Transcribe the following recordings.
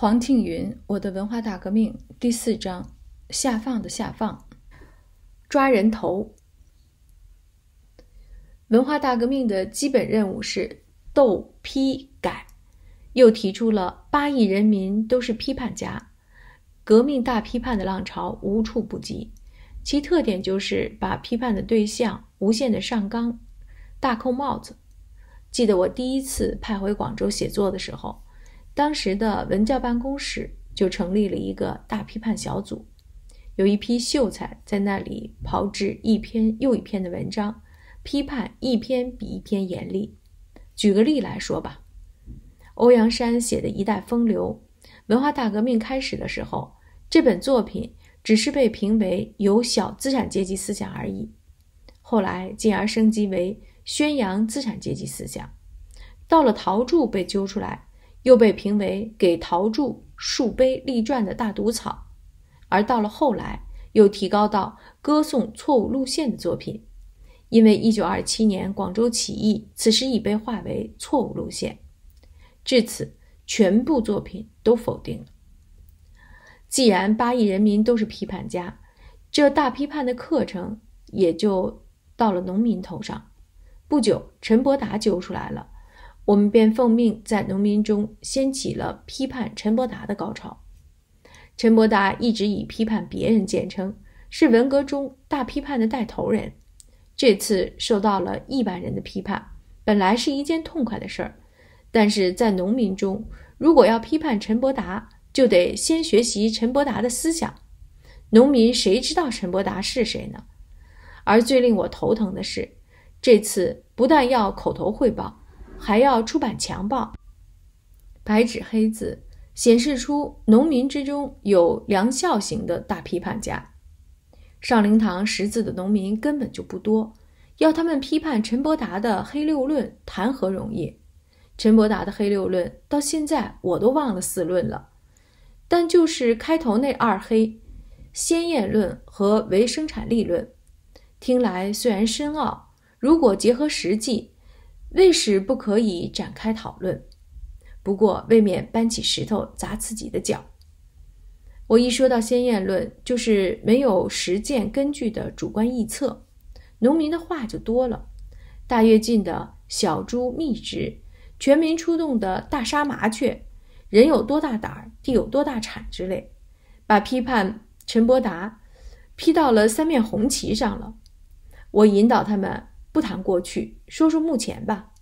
黄庆云，《我的文化大革命》第四章：下放的下放，抓人头。文化大革命的基本任务是斗、批、改，又提出了八亿人民都是批判家，革命大批判的浪潮无处不及，其特点就是把批判的对象无限的上纲，大扣帽子。记得我第一次派回广州写作的时候。当时的文教办公室就成立了一个大批判小组，有一批秀才在那里炮制一篇又一篇的文章，批判一篇比一篇严厉。举个例来说吧，欧阳山写的一代风流，文化大革命开始的时候，这本作品只是被评为有小资产阶级思想而已，后来进而升级为宣扬资产阶级思想。到了陶铸被揪出来。又被评为给陶铸树碑立传的大毒草，而到了后来，又提高到歌颂错误路线的作品，因为一九二七年广州起义此时已被划为错误路线，至此全部作品都否定了。既然八亿人民都是批判家，这大批判的课程也就到了农民头上。不久，陈伯达揪出来了。我们便奉命在农民中掀起了批判陈伯达的高潮。陈伯达一直以批判别人见称，是文革中大批判的带头人。这次受到了亿万人的批判，本来是一件痛快的事儿，但是在农民中，如果要批判陈伯达，就得先学习陈伯达的思想。农民谁知道陈伯达是谁呢？而最令我头疼的是，这次不但要口头汇报。还要出版强报，白纸黑字显示出农民之中有良孝型的大批判家。上灵堂识字的农民根本就不多，要他们批判陈伯达的“黑六论”谈何容易？陈伯达的“黑六论”到现在我都忘了四论了，但就是开头那二黑，先验论和唯生产力论，听来虽然深奥，如果结合实际。为使不可以展开讨论，不过未免搬起石头砸自己的脚。我一说到先验论，就是没有实践根据的主观臆测，农民的话就多了：大跃进的小猪密植，全民出动的大杀麻雀，人有多大胆，地有多大产之类，把批判陈伯达批到了三面红旗上了。我引导他们。不谈过去，说说目前吧。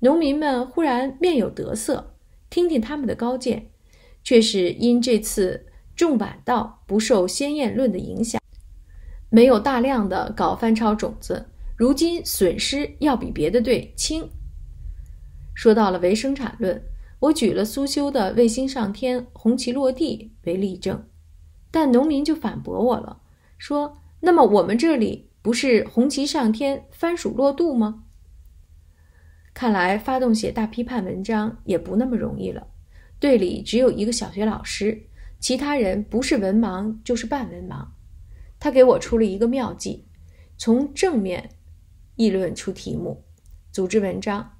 农民们忽然面有得色，听听他们的高见，却是因这次种晚稻不受先验论的影响，没有大量的搞翻抄种子，如今损失要比别的队轻。说到了唯生产论，我举了苏修的卫星上天、红旗落地为例证，但农民就反驳我了，说：“那么我们这里。”不是红旗上天，番薯落肚吗？看来发动写大批判文章也不那么容易了。队里只有一个小学老师，其他人不是文盲就是半文盲。他给我出了一个妙计，从正面议论出题目，组织文章。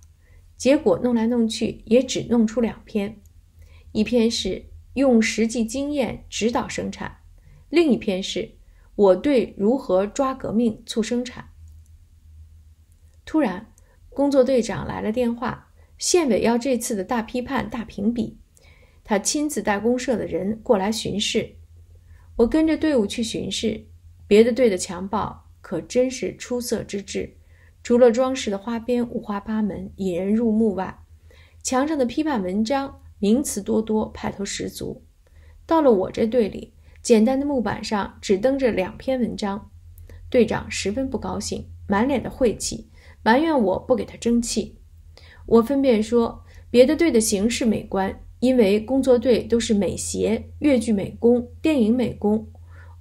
结果弄来弄去也只弄出两篇，一篇是用实际经验指导生产，另一篇是。我对如何抓革命促生产。突然，工作队长来了电话，县委要这次的大批判大评比，他亲自带公社的人过来巡视。我跟着队伍去巡视，别的队的墙报可真是出色之至，除了装饰的花边五花八门、引人入目外，墙上的批判文章名词多多，派头十足。到了我这队里。简单的木板上只登着两篇文章，队长十分不高兴，满脸的晦气，埋怨我不给他争气。我分辨说，别的队的形式美观，因为工作队都是美协、越剧美工、电影美工，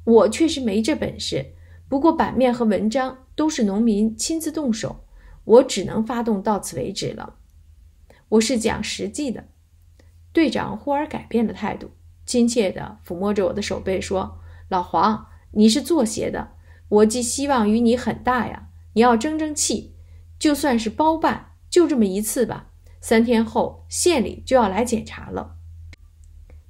我确实没这本事。不过版面和文章都是农民亲自动手，我只能发动到此为止了。我是讲实际的。队长忽而改变了态度。亲切地抚摸着我的手背，说：“老黄，你是作协的，我寄希望于你很大呀。你要争争气，就算是包办，就这么一次吧。三天后县里就要来检查了。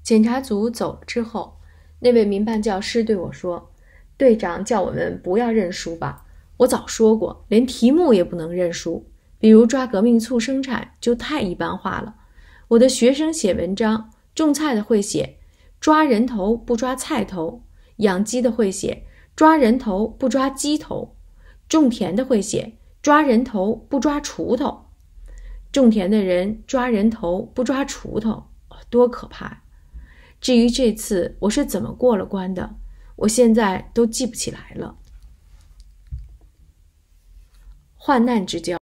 检查组走了之后，那位民办教师对我说：‘队长叫我们不要认输吧。’我早说过，连题目也不能认输，比如抓革命促生产就太一般化了。我的学生写文章，种菜的会写。”抓人头不抓菜头，养鸡的会写；抓人头不抓鸡头，种田的会写；抓人头不抓锄头，种田的人抓人头不抓锄头，多可怕呀！至于这次我是怎么过了关的，我现在都记不起来了。患难之交。